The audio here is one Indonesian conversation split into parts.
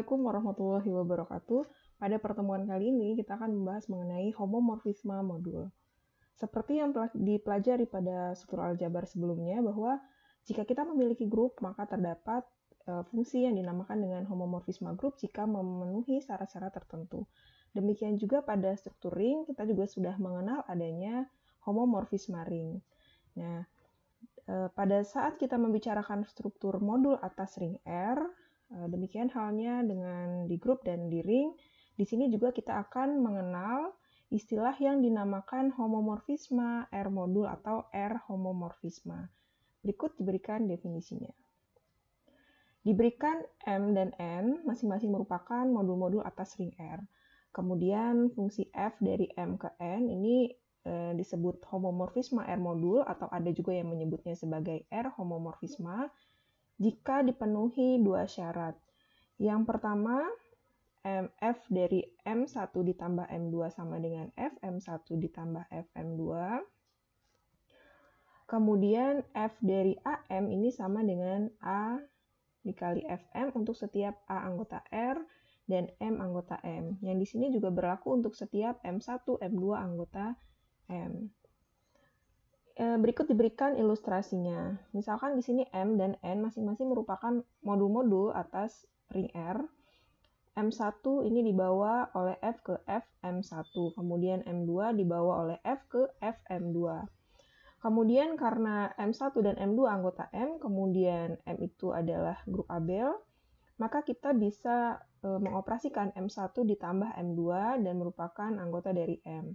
Assalamualaikum warahmatullahi wabarakatuh. Pada pertemuan kali ini kita akan membahas mengenai homomorfisme modul. Seperti yang telah dipelajari pada struktur aljabar sebelumnya bahwa jika kita memiliki grup maka terdapat e, fungsi yang dinamakan dengan homomorfisme grup jika memenuhi syarat-syarat tertentu. Demikian juga pada struktur ring kita juga sudah mengenal adanya homomorfisme ring. Nah, e, pada saat kita membicarakan struktur modul atas ring R, Eh, demikian halnya dengan di grup dan di ring. Di sini juga kita akan mengenal istilah yang dinamakan homomorfisma R modul atau R homomorfisma Berikut diberikan definisinya. Diberikan M dan N masing-masing merupakan modul-modul atas ring R. Kemudian fungsi F dari M ke N ini e, disebut homomorfisma R modul atau ada juga yang menyebutnya sebagai R homomorfisma jika dipenuhi dua syarat. Yang pertama, MF dari M1 ditambah M2 sama dengan FM1 ditambah FM2. Kemudian F dari AM ini sama dengan A dikali FM untuk setiap A anggota R dan M anggota M. Yang di sini juga berlaku untuk setiap M1, M2 anggota M. Eh, berikut diberikan ilustrasinya. Misalkan di sini M dan N masing-masing merupakan modul-modul atas ring R. M1 ini dibawa oleh F ke F M1, kemudian M2 dibawa oleh F ke F M2. Kemudian karena M1 dan M2 anggota M, kemudian M itu adalah grup Abel, maka kita bisa eh, mengoperasikan M1 ditambah M2 dan merupakan anggota dari M.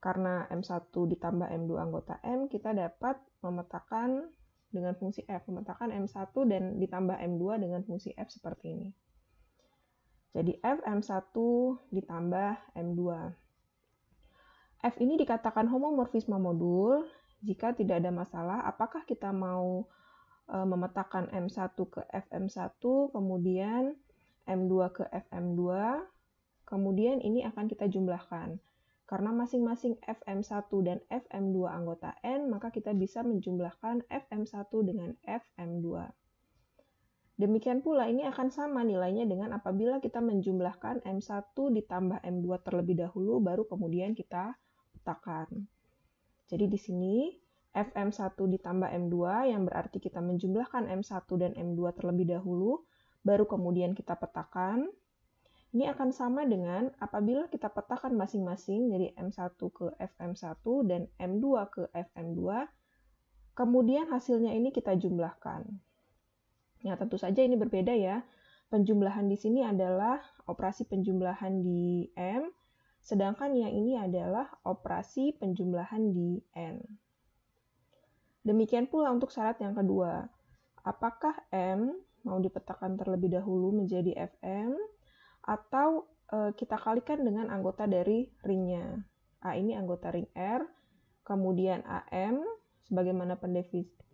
Karena M1 ditambah M2 anggota M, kita dapat memetakan dengan fungsi F, memetakan M1 dan ditambah M2 dengan fungsi F seperti ini. Jadi F M1 ditambah M2. F ini dikatakan homomorfisme modul jika tidak ada masalah apakah kita mau e, memetakan M1 ke FM1, kemudian M2 ke FM2, kemudian ini akan kita jumlahkan. Karena masing-masing FM1 dan FM2 anggota N, maka kita bisa menjumlahkan FM1 dengan FM2. Demikian pula ini akan sama nilainya dengan apabila kita menjumlahkan M1 ditambah M2 terlebih dahulu, baru kemudian kita petakan. Jadi di sini FM1 ditambah M2 yang berarti kita menjumlahkan M1 dan M2 terlebih dahulu, baru kemudian kita petakan. Ini akan sama dengan apabila kita petakan masing-masing jadi M1 ke FM1 dan M2 ke FM2, kemudian hasilnya ini kita jumlahkan. Ya, tentu saja ini berbeda ya. Penjumlahan di sini adalah operasi penjumlahan di M, sedangkan yang ini adalah operasi penjumlahan di N. Demikian pula untuk syarat yang kedua. Apakah M mau dipetakan terlebih dahulu menjadi FM atau e, kita kalikan dengan anggota dari ringnya. A ini anggota ring R, kemudian AM, sebagaimana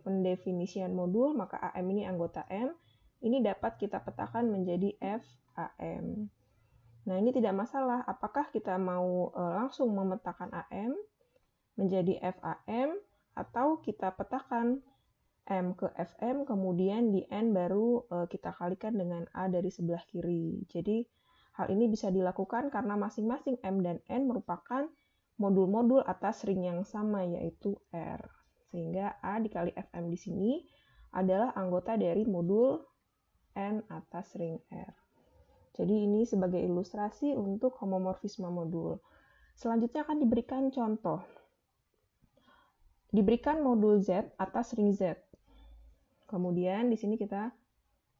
pendefinisian modul, maka AM ini anggota M, ini dapat kita petakan menjadi FAM. Nah, ini tidak masalah apakah kita mau e, langsung memetakan AM menjadi FAM atau kita petakan M ke FM kemudian di N baru e, kita kalikan dengan A dari sebelah kiri. Jadi Hal ini bisa dilakukan karena masing-masing M dan N merupakan modul-modul atas ring yang sama, yaitu R. Sehingga A dikali Fm di sini adalah anggota dari modul N atas ring R. Jadi ini sebagai ilustrasi untuk homomorfisme modul. Selanjutnya akan diberikan contoh. Diberikan modul Z atas ring Z. Kemudian di sini kita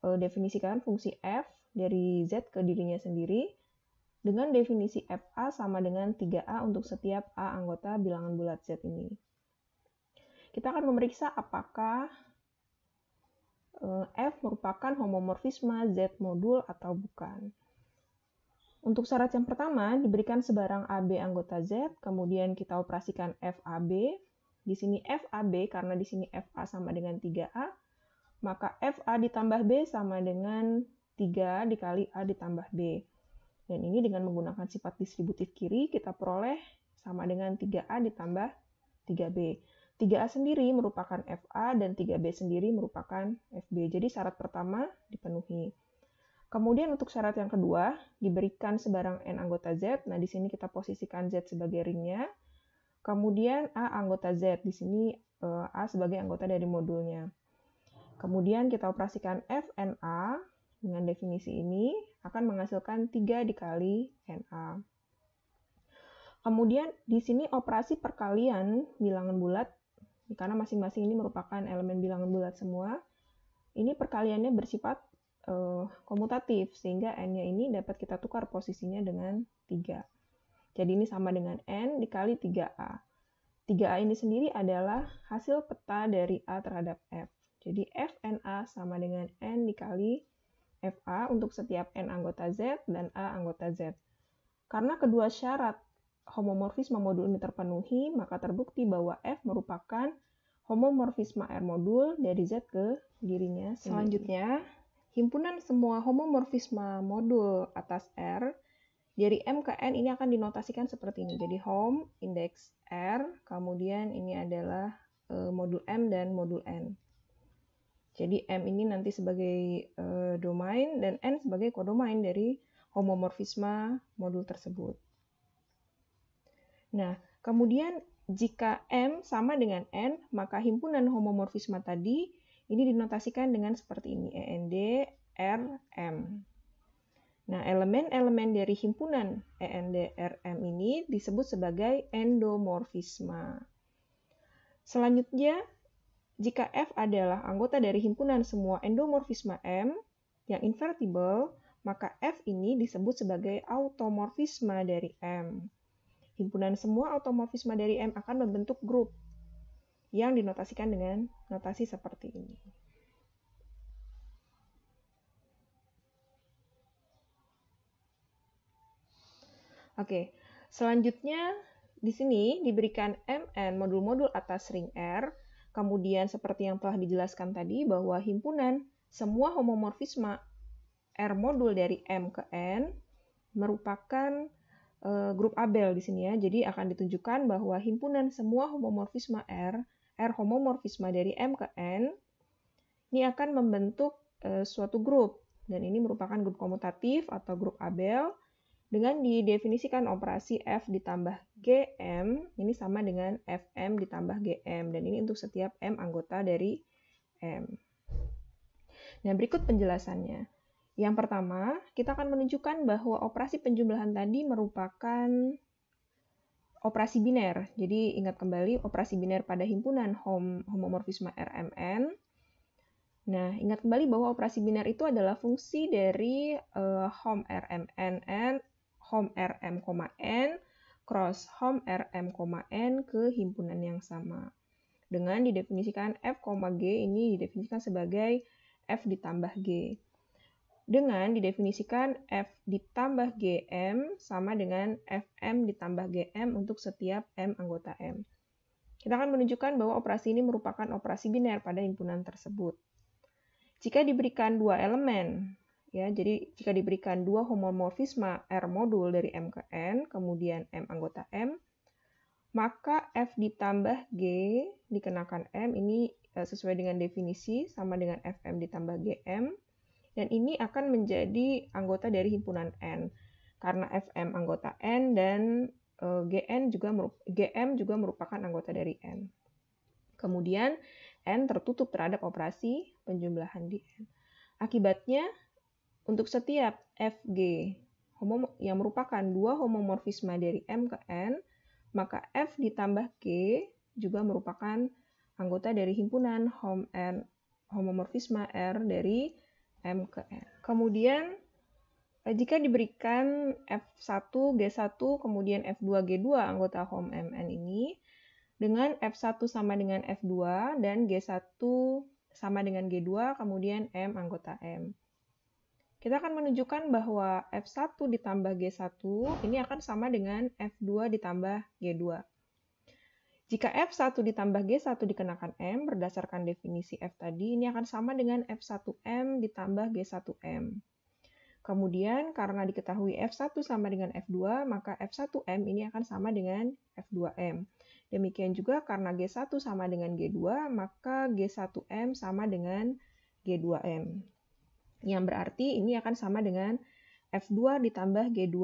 eh, definisikan fungsi f dari Z ke dirinya sendiri dengan definisi FA sama dengan 3A untuk setiap A anggota bilangan bulat Z ini. Kita akan memeriksa apakah eh, F merupakan homomorfisme Z modul atau bukan. Untuk syarat yang pertama, diberikan sebarang AB anggota Z, kemudian kita operasikan FAB. Di sini FAB, karena di sini FA sama dengan 3A, maka FA ditambah B sama dengan 3 dikali A ditambah B. Dan ini dengan menggunakan sifat distributif kiri, kita peroleh sama dengan 3A ditambah 3B. 3A sendiri merupakan FA dan 3B sendiri merupakan FB. Jadi syarat pertama dipenuhi. Kemudian untuk syarat yang kedua, diberikan sebarang N anggota Z. Nah, di sini kita posisikan Z sebagai ringnya. Kemudian A anggota Z. Di sini eh, A sebagai anggota dari modulnya. Kemudian kita operasikan fna. Dengan definisi ini akan menghasilkan 3 dikali NA. Kemudian di sini operasi perkalian bilangan bulat, karena masing-masing ini merupakan elemen bilangan bulat semua, ini perkaliannya bersifat uh, komutatif, sehingga N-nya ini dapat kita tukar posisinya dengan 3. Jadi ini sama dengan N dikali 3A. 3A ini sendiri adalah hasil peta dari A terhadap F. Jadi FNA sama dengan N dikali FA untuk setiap N anggota Z dan A anggota Z. Karena kedua syarat homomorfisme modul ini terpenuhi, maka terbukti bahwa F merupakan homomorfisme R modul dari Z ke dirinya sendiri. Selanjutnya, himpunan semua homomorfisme modul atas R dari M ke N ini akan dinotasikan seperti ini. Jadi Hom indeks R, kemudian ini adalah eh, modul M dan modul N. Jadi M ini nanti sebagai uh, domain dan N sebagai kodomain dari homomorfisme modul tersebut. Nah, kemudian jika M sama dengan N, maka himpunan homomorfisme tadi ini dinotasikan dengan seperti ini, END R, M. Nah, elemen-elemen dari himpunan END, R, M ini disebut sebagai endomorfisme. Selanjutnya, jika F adalah anggota dari himpunan semua endomorfisme M yang invertible, maka F ini disebut sebagai automorfisme dari M. Himpunan semua automorfisme dari M akan membentuk grup yang dinotasikan dengan notasi seperti ini. Oke, selanjutnya di sini diberikan MN modul-modul atas ring R Kemudian seperti yang telah dijelaskan tadi bahwa himpunan semua homomorfisma R modul dari M ke N merupakan e, grup Abel di sini ya. Jadi akan ditunjukkan bahwa himpunan semua homomorfisma R, R homomorfisma dari M ke N ini akan membentuk e, suatu grup dan ini merupakan grup komutatif atau grup Abel dengan didefinisikan operasi F ditambah GM ini sama dengan FM ditambah GM dan ini untuk setiap M anggota dari M. Nah, berikut penjelasannya. Yang pertama, kita akan menunjukkan bahwa operasi penjumlahan tadi merupakan operasi biner. Jadi ingat kembali operasi biner pada himpunan hom homomorfisme RMN Nah, ingat kembali bahwa operasi biner itu adalah fungsi dari uh, eh, home RMNN home rm, n cross home rm, n ke himpunan yang sama. Dengan didefinisikan f, g ini didefinisikan sebagai f ditambah g. Dengan didefinisikan f ditambah gm sama dengan fm ditambah gm untuk setiap m anggota m. Kita akan menunjukkan bahwa operasi ini merupakan operasi biner pada himpunan tersebut. Jika diberikan dua elemen, Ya, jadi jika diberikan dua homomorfisme R modul dari M ke N, kemudian M anggota M, maka F ditambah G dikenakan M ini eh, sesuai dengan definisi sama dengan FM ditambah GM, dan ini akan menjadi anggota dari himpunan N karena FM anggota N dan eh, GN juga GM juga merupakan anggota dari N. Kemudian N tertutup terhadap operasi penjumlahan di N. Akibatnya untuk setiap FG yang merupakan dua homomorfisme dari M ke N, maka F ditambah G juga merupakan anggota dari himpunan hom N, homomorfisme R dari M ke N. Kemudian eh, jika diberikan F1 G1 kemudian F2 G2 anggota hom N ini dengan F1 sama dengan F2 dan G1 sama dengan G2 kemudian M anggota M. Kita akan menunjukkan bahwa F1 ditambah G1 ini akan sama dengan F2 ditambah G2. Jika F1 ditambah G1 dikenakan M berdasarkan definisi F tadi, ini akan sama dengan F1M ditambah G1M. Kemudian karena diketahui F1 sama dengan F2, maka F1M ini akan sama dengan F2M. Demikian juga karena G1 sama dengan G2, maka G1M sama dengan G2M. Yang berarti ini akan sama dengan F2 ditambah G2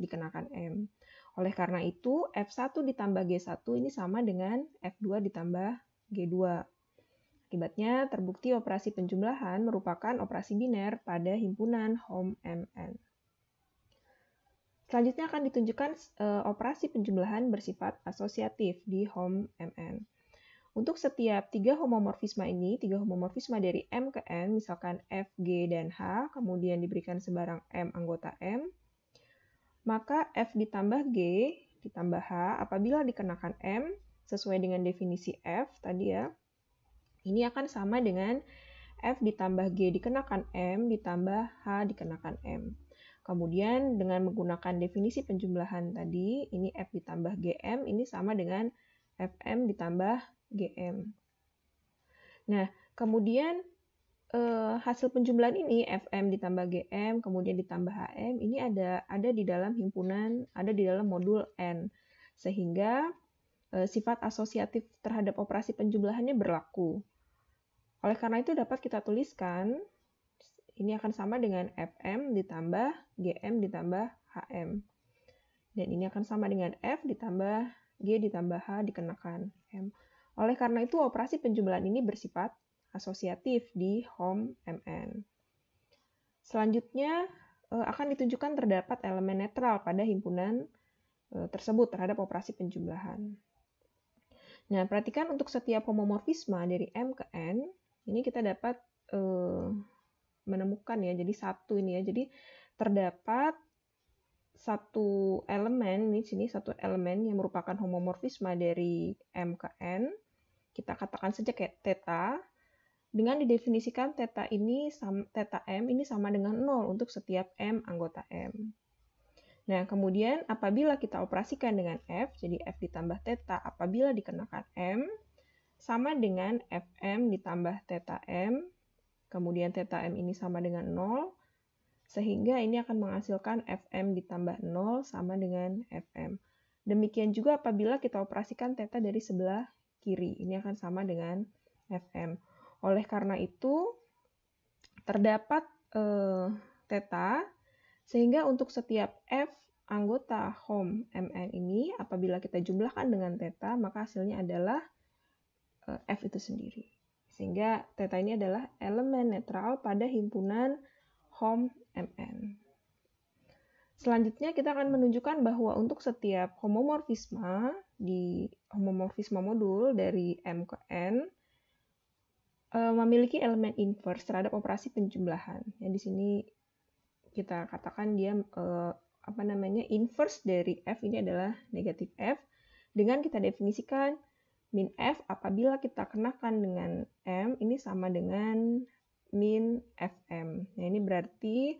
dikenakan M. Oleh karena itu, F1 ditambah G1 ini sama dengan F2 ditambah G2. Akibatnya, terbukti operasi penjumlahan merupakan operasi biner pada himpunan HOM MN. Selanjutnya akan ditunjukkan e, operasi penjumlahan bersifat asosiatif di HOM MN. Untuk setiap tiga homomorfisme ini, tiga homomorfisme dari M ke N, misalkan F, G, dan H, kemudian diberikan sebarang M anggota M, maka F ditambah G ditambah H apabila dikenakan M sesuai dengan definisi F tadi ya, ini akan sama dengan F ditambah G dikenakan M ditambah H dikenakan M. Kemudian dengan menggunakan definisi penjumlahan tadi, ini F ditambah GM ini sama dengan FM ditambah GM. Nah, kemudian eh, hasil penjumlahan ini FM ditambah GM, kemudian ditambah HM, ini ada ada di dalam himpunan, ada di dalam modul N. Sehingga eh, sifat asosiatif terhadap operasi penjumlahannya berlaku. Oleh karena itu dapat kita tuliskan ini akan sama dengan FM ditambah GM ditambah HM. Dan ini akan sama dengan F ditambah G ditambah H dikenakan M. Oleh karena itu, operasi penjumlahan ini bersifat asosiatif di home MN. Selanjutnya, eh, akan ditunjukkan terdapat elemen netral pada himpunan eh, tersebut terhadap operasi penjumlahan. Nah, perhatikan untuk setiap homomorfisme dari M ke N, ini kita dapat eh, menemukan ya, jadi satu ini ya, jadi terdapat satu elemen, ini sini satu elemen yang merupakan homomorfisme dari M ke N, kita katakan saja kayak theta dengan didefinisikan theta ini theta m ini sama dengan 0 untuk setiap m anggota m. Nah, kemudian apabila kita operasikan dengan f, jadi f ditambah theta apabila dikenakan m sama dengan fm ditambah theta m, kemudian theta m ini sama dengan 0 sehingga ini akan menghasilkan fm ditambah 0 sama dengan fm. Demikian juga apabila kita operasikan theta dari sebelah kiri. Ini akan sama dengan FM. Oleh karena itu, terdapat eh, teta, sehingga untuk setiap F anggota home MN ini, apabila kita jumlahkan dengan teta, maka hasilnya adalah eh, F itu sendiri. Sehingga teta ini adalah elemen netral pada himpunan home MN. Selanjutnya kita akan menunjukkan bahwa untuk setiap homomorfisme di homomorfisme modul dari M ke N e, memiliki elemen inverse terhadap operasi penjumlahan. Yang di sini kita katakan dia e, apa namanya inverse dari f ini adalah negatif f dengan kita definisikan min f apabila kita kenakan dengan m ini sama dengan min fm. Nah, ini berarti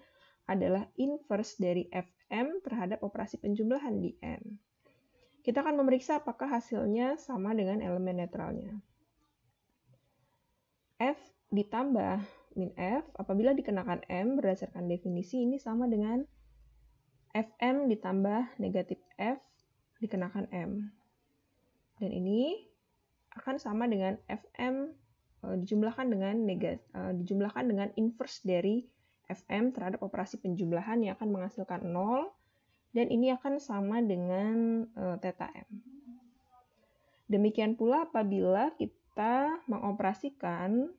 adalah inverse dari Fm terhadap operasi penjumlahan di N. Kita akan memeriksa apakah hasilnya sama dengan elemen netralnya. F ditambah min F apabila dikenakan M berdasarkan definisi ini sama dengan Fm ditambah negatif F dikenakan M. Dan ini akan sama dengan Fm eh, dijumlahkan dengan eh, dijumlahkan dengan inverse dari FM terhadap operasi penjumlahan yang akan menghasilkan 0 dan ini akan sama dengan eh, ttm. M. Demikian pula apabila kita mengoperasikan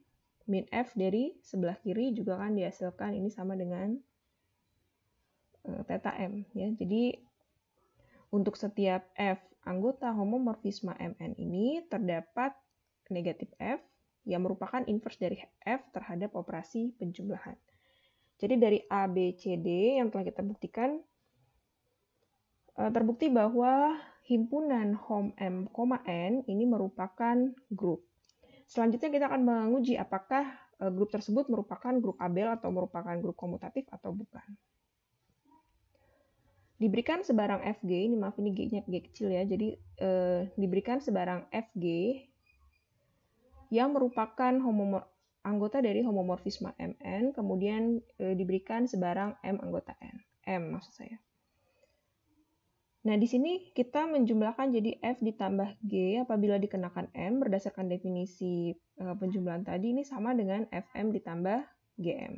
min F dari sebelah kiri juga akan dihasilkan ini sama dengan eh, ttm. M ya. Jadi untuk setiap F anggota homomorfisme MN ini terdapat negatif F yang merupakan inverse dari F terhadap operasi penjumlahan. Jadi dari A, B, C, D yang telah kita buktikan, eh, terbukti bahwa himpunan HOM M, N ini merupakan grup. Selanjutnya kita akan menguji apakah eh, grup tersebut merupakan grup Abel atau merupakan grup komutatif atau bukan. Diberikan sebarang FG, ini maaf ini G-nya G kecil ya, jadi eh, diberikan sebarang FG yang merupakan homomor anggota dari homomorfisme MN, kemudian e, diberikan sebarang M anggota N. M maksud saya. Nah, di sini kita menjumlahkan jadi F ditambah G apabila dikenakan M berdasarkan definisi e, penjumlahan tadi ini sama dengan FM ditambah GM.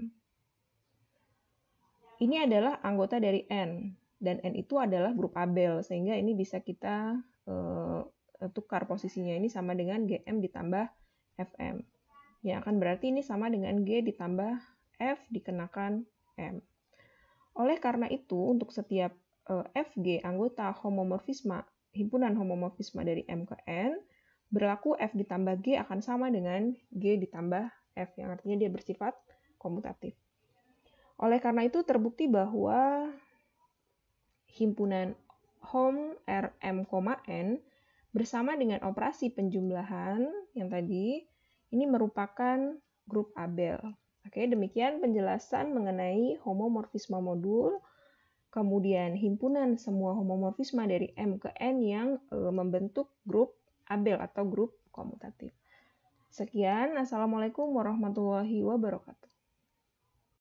Ini adalah anggota dari N, dan N itu adalah grup Abel, sehingga ini bisa kita e, tukar posisinya ini sama dengan GM ditambah FM yang akan berarti ini sama dengan G ditambah F dikenakan M. Oleh karena itu, untuk setiap eh, FG anggota homomorfisma, himpunan homomorfisma dari M ke N, berlaku F ditambah G akan sama dengan G ditambah F, yang artinya dia bersifat komutatif. Oleh karena itu, terbukti bahwa himpunan hom Rm, N bersama dengan operasi penjumlahan yang tadi ini merupakan grup Abel. Oke, demikian penjelasan mengenai homomorfisme modul, kemudian himpunan semua homomorfisme dari M ke N yang eh, membentuk grup Abel atau grup komutatif. Sekian, Assalamualaikum warahmatullahi wabarakatuh.